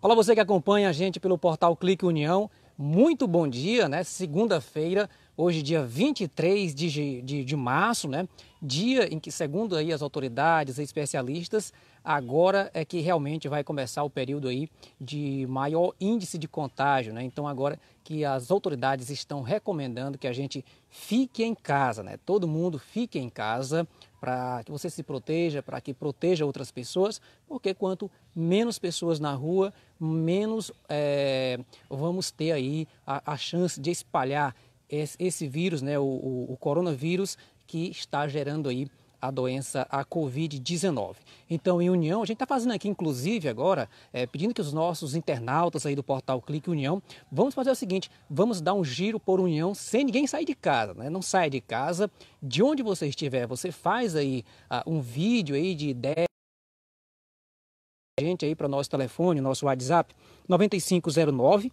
Olá você que acompanha a gente pelo portal Clique União, muito bom dia, né? Segunda-feira, hoje dia 23 de, de, de março, né? Dia em que, segundo aí as autoridades, especialistas, agora é que realmente vai começar o período aí de maior índice de contágio, né? Então agora que as autoridades estão recomendando que a gente fique em casa, né? Todo mundo fique em casa, para que você se proteja, para que proteja outras pessoas, porque quanto menos pessoas na rua, menos é, vamos ter aí a, a, chance de espalhar esse, esse vírus, né, o, o, o coronavírus que está gerando aí a doença, a Covid-19. Então, em União, a gente está fazendo aqui, inclusive, agora, é, pedindo que os nossos internautas aí do portal Clique União, vamos fazer o seguinte, vamos dar um giro por União sem ninguém sair de casa, né? Não sai de casa, de onde você estiver, você faz aí uh, um vídeo aí de ideia, gente aí para o nosso telefone, nosso WhatsApp, 9509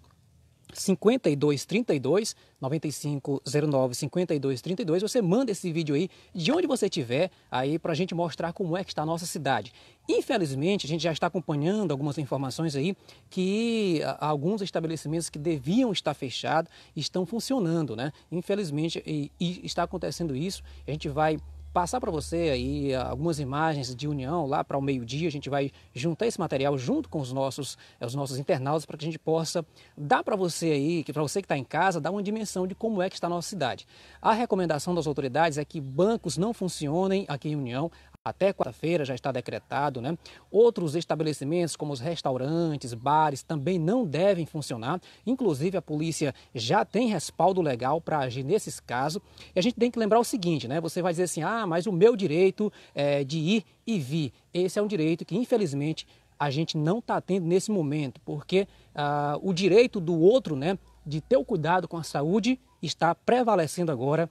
5232 9509 5232. Você manda esse vídeo aí de onde você estiver aí para a gente mostrar como é que está a nossa cidade. Infelizmente, a gente já está acompanhando algumas informações aí que alguns estabelecimentos que deviam estar fechados estão funcionando, né? Infelizmente, e, e está acontecendo isso. A gente vai passar para você aí ah, algumas imagens de união lá para o meio-dia. A gente vai juntar esse material junto com os nossos, eh, os nossos internautas para que a gente possa dar para você aí, para você que está em casa, dar uma dimensão de como é que está a nossa cidade. A recomendação das autoridades é que bancos não funcionem aqui em União até quarta-feira já está decretado, né? Outros estabelecimentos, como os restaurantes, bares, também não devem funcionar. Inclusive, a polícia já tem respaldo legal para agir nesses casos. E a gente tem que lembrar o seguinte, né? Você vai dizer assim, ah, mas o meu direito é de ir e vir. Esse é um direito que, infelizmente, a gente não está tendo nesse momento, porque ah, o direito do outro, né, de ter o cuidado com a saúde está prevalecendo agora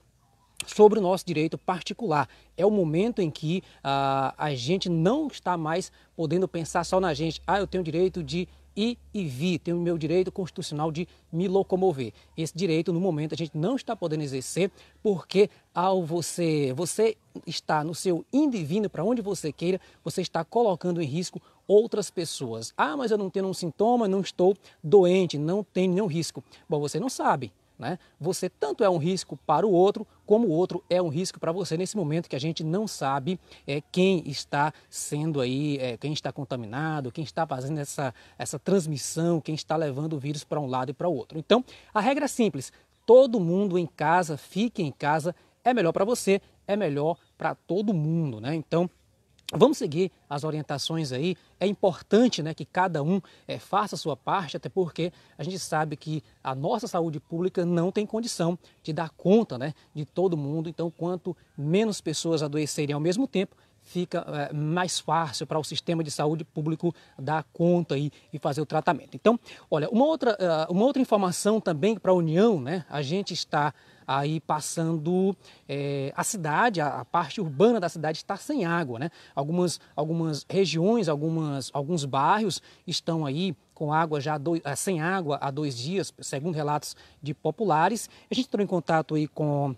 sobre o nosso direito particular. É o momento em que ah, a gente não está mais podendo pensar só na gente. Ah, eu tenho direito de ir e vir, tenho o meu direito constitucional de me locomover. Esse direito, no momento, a gente não está podendo exercer, porque ao você, você está no seu indivíduo para onde você queira, você está colocando em risco outras pessoas. Ah, mas eu não tenho um sintoma, não estou doente, não tenho nenhum risco. Bom, você não sabe né? Você tanto é um risco para o outro, como o outro é um risco para você nesse momento que a gente não sabe é, quem está sendo aí, é, quem está contaminado, quem está fazendo essa, essa transmissão, quem está levando o vírus para um lado e para o outro. Então, a regra é simples: todo mundo em casa, fique em casa, é melhor para você, é melhor para todo mundo. Né? Então, Vamos seguir as orientações aí. É importante né, que cada um é, faça a sua parte, até porque a gente sabe que a nossa saúde pública não tem condição de dar conta né, de todo mundo. Então, quanto menos pessoas adoecerem ao mesmo tempo, fica é, mais fácil para o sistema de saúde público dar conta aí e fazer o tratamento. Então, olha, uma outra, eh, uma outra informação também para a União, né? A gente está aí passando é, a cidade, a, a, parte urbana da cidade está sem água, né? Algumas, algumas regiões, algumas, alguns bairros estão aí com água já dois, eh, sem água há dois dias, segundo relatos de populares. A gente entrou em contato aí com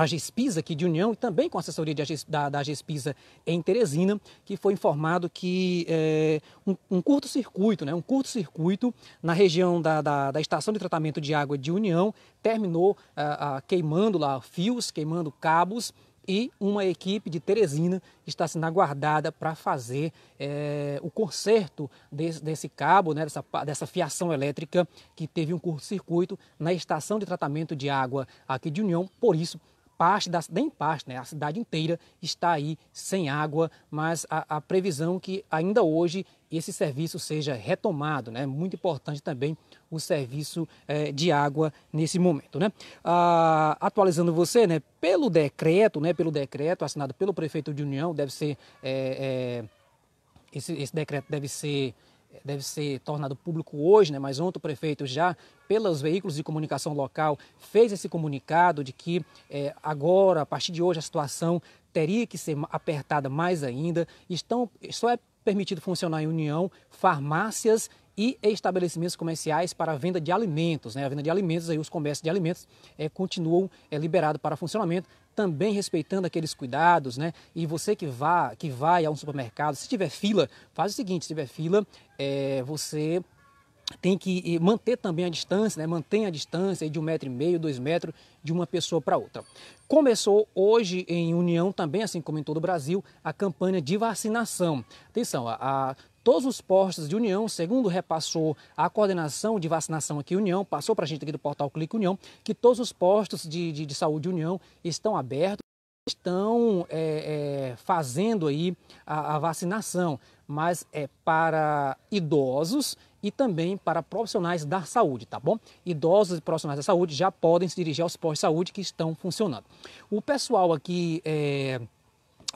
a GESPISA aqui de União e também com a assessoria da, da GESPISA em Teresina, que foi informado que é, um, um curto-circuito, né, um curto-circuito na região da, da, da, estação de tratamento de água de União terminou a queimando lá fios, queimando cabos e uma equipe de Teresina está sendo aguardada para fazer é, o conserto desse, desse cabo, né, dessa, dessa, fiação elétrica que teve um curto-circuito na estação de tratamento de água aqui de União. Por isso, parte, da, nem parte, né? a cidade inteira está aí sem água, mas a, a previsão que ainda hoje esse serviço seja retomado. né? muito importante também o serviço eh, de água nesse momento. Né? Ah, atualizando você, né, pelo decreto, né, pelo decreto assinado pelo prefeito de União, deve ser. Eh, eh, esse, esse decreto deve ser deve ser tornado público hoje, né? mas ontem o prefeito já, pelos veículos de comunicação local, fez esse comunicado de que é, agora, a partir de hoje, a situação teria que ser apertada mais ainda. Estão, só é permitido funcionar em união farmácias e estabelecimentos comerciais para a venda de alimentos. Né? A venda de alimentos, aí os comércios de alimentos é, continuam é, liberados para funcionamento, também respeitando aqueles cuidados. Né? E você que, vá, que vai a um supermercado, se tiver fila, faz o seguinte, se tiver fila, é, você tem que manter também a distância, né? mantém a distância de um metro e meio, dois metros de uma pessoa para outra. Começou hoje em União também, assim como em todo o Brasil, a campanha de vacinação. Atenção, a, a Todos os postos de União, segundo repassou a coordenação de vacinação aqui União, passou para a gente aqui do portal Clique União, que todos os postos de, de, de saúde União estão abertos, estão é, é, fazendo aí a, a vacinação, mas é para idosos e também para profissionais da saúde, tá bom? Idosos e profissionais da saúde já podem se dirigir aos postos de saúde que estão funcionando. O pessoal aqui é,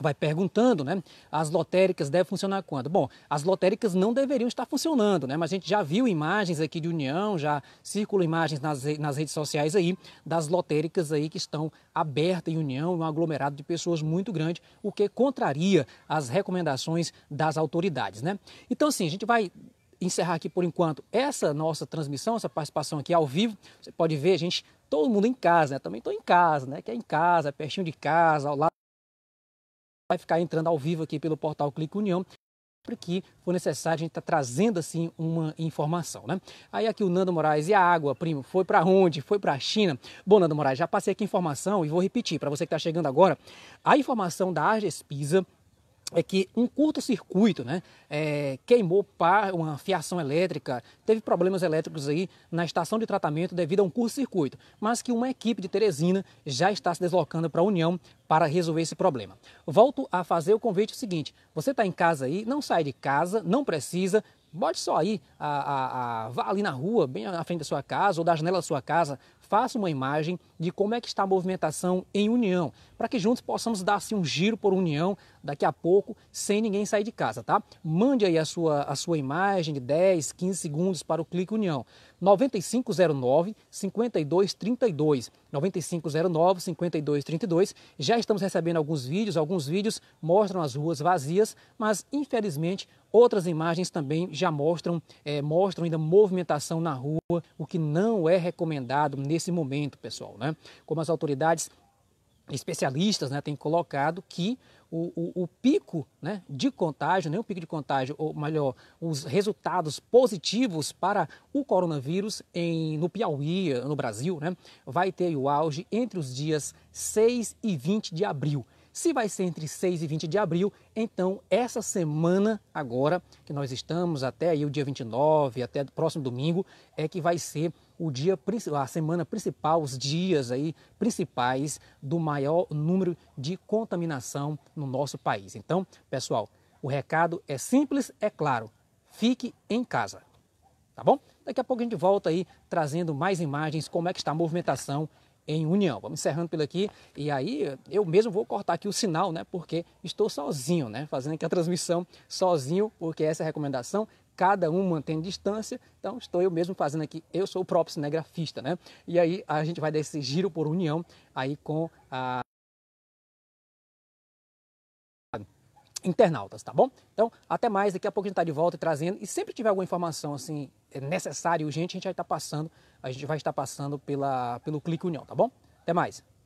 vai perguntando, né? As lotéricas devem funcionar quando? Bom, as lotéricas não deveriam estar funcionando, né? Mas a gente já viu imagens aqui de União, já circulam imagens nas, nas redes sociais aí das lotéricas aí que estão abertas em União, um aglomerado de pessoas muito grande, o que contraria as recomendações das autoridades, né? Então, assim, a gente vai encerrar aqui por enquanto essa nossa transmissão, essa participação aqui ao vivo. Você pode ver, a gente, todo mundo em casa, né? Também estou em casa, né? Que é em casa, é pertinho de casa, ao lado vai ficar entrando ao vivo aqui pelo portal Clique União sempre que for necessário, a gente está trazendo assim uma informação, né? Aí aqui o Nando Moraes, e a água, primo, foi para onde? Foi para a China? Bom, Nando Moraes, já passei aqui informação e vou repetir para você que está chegando agora. A informação da Pisa, é que um curto-circuito né, é, queimou par, uma fiação elétrica, teve problemas elétricos aí na estação de tratamento devido a um curto-circuito, mas que uma equipe de Teresina já está se deslocando para a União para resolver esse problema. Volto a fazer o convite seguinte: você está em casa aí, não sai de casa, não precisa, Bote só aí, a, a, a, vá ali na rua, bem na frente da sua casa ou da janela da sua casa, faça uma imagem, de como é que está a movimentação em União, para que juntos possamos dar assim, um giro por União daqui a pouco, sem ninguém sair de casa, tá? Mande aí a sua, a sua imagem de 10, 15 segundos para o Clique União. 9509 5232 9509 5232. Já estamos recebendo alguns vídeos, alguns vídeos mostram as ruas vazias, mas infelizmente outras imagens também já mostram, é, mostram ainda movimentação na rua, o que não é recomendado nesse momento, pessoal, né? Né? como as autoridades especialistas né, têm colocado que o, o, o pico né, de contágio, nem né, o pico de contágio, ou melhor, os resultados positivos para o coronavírus em, no Piauí, no Brasil, né, vai ter o auge entre os dias 6 e 20 de abril. Se vai ser entre 6 e 20 de abril, então essa semana agora, que nós estamos até aí o dia 29, até próximo domingo, é que vai ser o dia, a semana principal, os dias aí principais do maior número de contaminação no nosso país. Então, pessoal, o recado é simples, é claro. Fique em casa. Tá bom? Daqui a pouco a gente volta aí trazendo mais imagens, como é que está a movimentação em União. Vamos encerrando por aqui e aí eu mesmo vou cortar aqui o sinal, né? Porque estou sozinho, né? Fazendo aqui a transmissão sozinho, porque essa é a recomendação cada um mantém distância, então estou eu mesmo fazendo aqui, eu sou o próprio cinegrafista, né? E aí a gente vai dar esse giro por união aí com a internautas, tá bom? Então, até mais, daqui a pouco a gente está de volta trazendo, e sempre tiver alguma informação assim necessária e urgente, a gente vai estar tá passando, a gente vai estar passando pela, pelo Clique União, tá bom? Até mais!